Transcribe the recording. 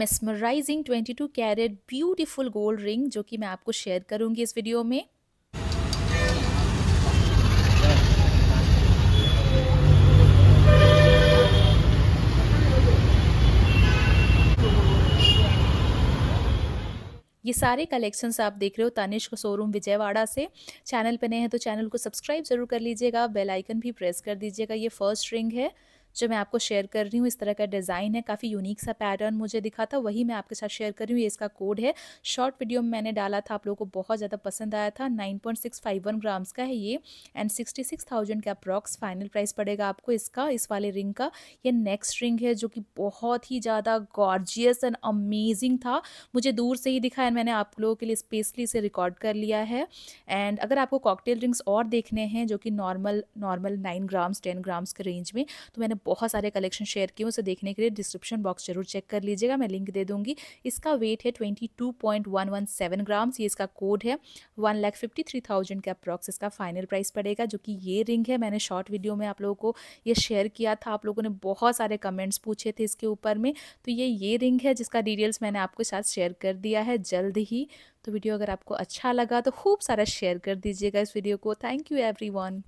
mesmerising 22 carat beautiful gold ring जो कि मैं आपको शेयर करूंगी इस वीडियो में ये सारे कलेक्शंस आप देख रहे हो तानिश का शोरूम विजयवाड़ा से चैनल पर नए हैं तो चैनल को सब्सक्राइब जरूर कर लीजिएगा बेल आइकन भी प्रेस कर दीजिएगा ये फर्स्ट रिंग है जो मैं आपको शेयर कर रही हूँ इस तरह का डिज़ाइन है काफ़ी यूनिक सा पैटर्न मुझे दिखा था वही मैं आपके साथ शेयर कर रही हूँ ये इसका कोड है शॉर्ट वीडियो में मैंने डाला था आप लोगों को बहुत ज़्यादा पसंद आया था nine point six five one grams का है ये एंड सिक्सटी सिक्स थाउजेंड का अप्रॉक्स फाइनल प्राइस पड़ेगा आपको इसका इस वाले रिंग का ये नेक्स्ट रिंग है जो कि बहुत ही ज़्यादा गॉर्जियस एंड अमेजिंग था मुझे दूर से ही दिखा एंड मैंने आप लोगों के लिए स्पेशली इसे रिकॉर्ड कर लिया है एंड अगर आपको कॉकटेल रिंग्स और देखने हैं जो कि normal normal nine grams ten grams के रेंज में तो मैंने बहुत सारे कलेक्शन शेयर किए उसे देखने के लिए डिस्क्रिप्शन बॉक्स जरूर चेक कर लीजिएगा मैं लिंक दे दूंगी इसका वेट है twenty two point one one seven grams ये इसका कोड है one lakh fifty three thousand के अप्रॉक्स इसका फाइनल प्राइस पड़ेगा जो कि ये रिंग है मैंने शॉर्ट वीडियो में आप लोगों को ये शेयर किया था आप लोगों ने बहुत सारे कमेंट्स पूछे थे इसके ऊपर में तो ये ये रिंग है जिसका डिटेल्स मैंने आपके साथ शेयर कर दिया है जल्द ही तो वीडियो अगर आपको अच्छा लगा तो खूब सारा शेयर कर दीजिएगा इस वीडियो को थैंक यू एवरी